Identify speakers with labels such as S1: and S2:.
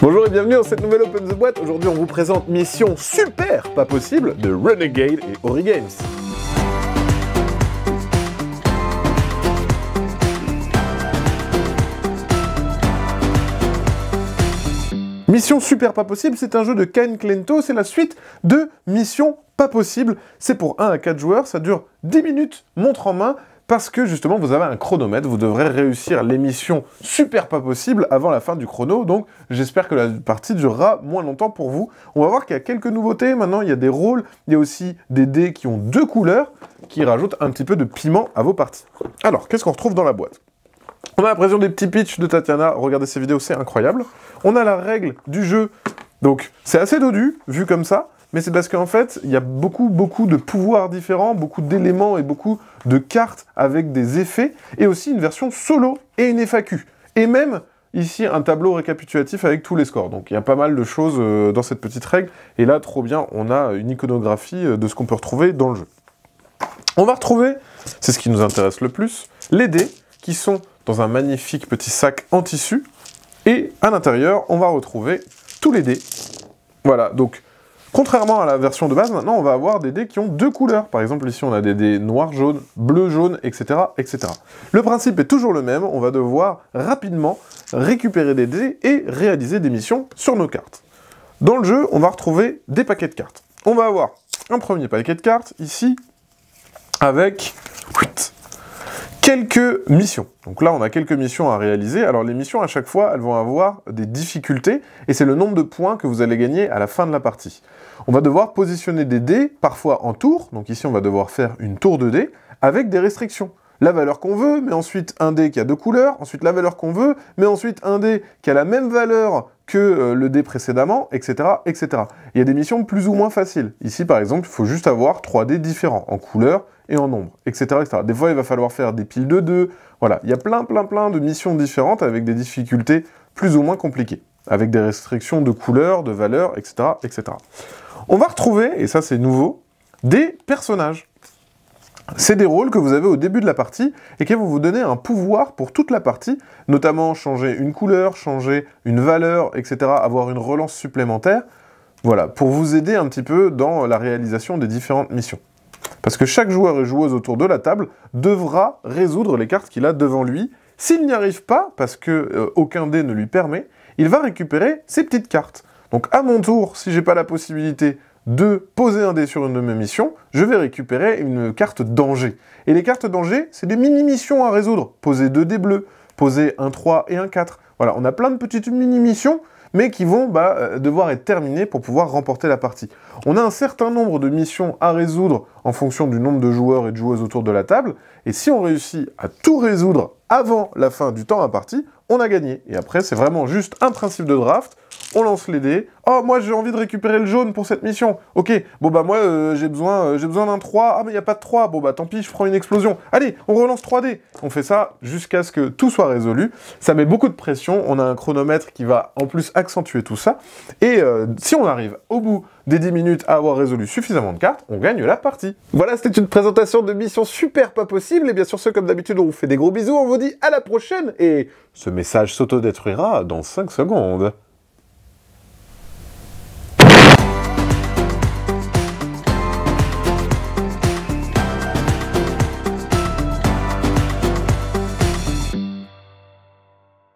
S1: Bonjour et bienvenue dans cette nouvelle Open the Boîte. Aujourd'hui, on vous présente Mission Super Pas Possible de Renegade et Ori Games. Mission Super Pas Possible, c'est un jeu de Ken Clento, c'est la suite de Mission Pas Possible. C'est pour 1 à 4 joueurs, ça dure 10 minutes, montre en main, parce que justement vous avez un chronomètre, vous devrez réussir l'émission super pas possible avant la fin du chrono, donc j'espère que la partie durera moins longtemps pour vous. On va voir qu'il y a quelques nouveautés, maintenant il y a des rôles, il y a aussi des dés qui ont deux couleurs, qui rajoutent un petit peu de piment à vos parties. Alors, qu'est-ce qu'on retrouve dans la boîte on a l'impression des petits pitchs de Tatiana, regardez ces vidéos, c'est incroyable. On a la règle du jeu, donc c'est assez dodu, vu comme ça mais c'est parce qu'en fait, il y a beaucoup, beaucoup de pouvoirs différents, beaucoup d'éléments et beaucoup de cartes avec des effets, et aussi une version solo et une FAQ. Et même, ici, un tableau récapitulatif avec tous les scores. Donc il y a pas mal de choses euh, dans cette petite règle, et là, trop bien, on a une iconographie euh, de ce qu'on peut retrouver dans le jeu. On va retrouver, c'est ce qui nous intéresse le plus, les dés, qui sont dans un magnifique petit sac en tissu, et à l'intérieur, on va retrouver tous les dés. Voilà, donc Contrairement à la version de base, maintenant on va avoir des dés qui ont deux couleurs. Par exemple ici on a des dés noir, jaune, bleu, jaune, etc. etc. Le principe est toujours le même, on va devoir rapidement récupérer des dés et réaliser des missions sur nos cartes. Dans le jeu, on va retrouver des paquets de cartes. On va avoir un premier paquet de cartes ici avec quelques missions. Donc là, on a quelques missions à réaliser. Alors les missions, à chaque fois, elles vont avoir des difficultés, et c'est le nombre de points que vous allez gagner à la fin de la partie. On va devoir positionner des dés, parfois en tour, donc ici on va devoir faire une tour de dés, avec des restrictions la valeur qu'on veut, mais ensuite un dé qui a deux couleurs, ensuite la valeur qu'on veut, mais ensuite un dé qui a la même valeur que euh, le dé précédemment, etc., etc. Il y a des missions plus ou moins faciles. Ici, par exemple, il faut juste avoir trois dés différents, en couleur et en nombre, etc., etc. Des fois, il va falloir faire des piles de deux. Voilà, il y a plein, plein, plein de missions différentes avec des difficultés plus ou moins compliquées, avec des restrictions de couleurs, de valeurs, etc., etc. On va retrouver, et ça c'est nouveau, des personnages. C'est des rôles que vous avez au début de la partie et qui vont vous donner un pouvoir pour toute la partie, notamment changer une couleur, changer une valeur, etc., avoir une relance supplémentaire, voilà, pour vous aider un petit peu dans la réalisation des différentes missions. Parce que chaque joueur et joueuse autour de la table devra résoudre les cartes qu'il a devant lui. S'il n'y arrive pas, parce que euh, aucun dé ne lui permet, il va récupérer ses petites cartes. Donc à mon tour, si j'ai pas la possibilité de poser un dé sur une de mes missions, je vais récupérer une carte danger. Et les cartes danger, c'est des mini-missions à résoudre. Poser deux dés bleus, poser un 3 et un 4. Voilà, on a plein de petites mini-missions mais qui vont bah, euh, devoir être terminées pour pouvoir remporter la partie. On a un certain nombre de missions à résoudre en fonction du nombre de joueurs et de joueuses autour de la table, et si on réussit à tout résoudre avant la fin du temps à partie, on a gagné. Et après, c'est vraiment juste un principe de draft, on lance les dés. Oh, moi j'ai envie de récupérer le jaune pour cette mission. Ok, bon bah moi euh, j'ai besoin, euh, j'ai besoin d'un 3. Ah, mais il n'y a pas de 3. Bon bah tant pis, je prends une explosion. Allez, on relance 3 d On fait ça jusqu'à ce que tout soit résolu. Ça met beaucoup de pression. On a un chronomètre qui va en plus accentuer tout ça. Et euh, si on arrive au bout des 10 minutes à avoir résolu suffisamment de cartes, on gagne la partie. Voilà, c'était une présentation de mission super pas possible. Et bien sûr, ce, comme d'habitude, on vous fait des gros bisous, on vous dit à la prochaine. Et ce message s'autodétruira dans 5 secondes.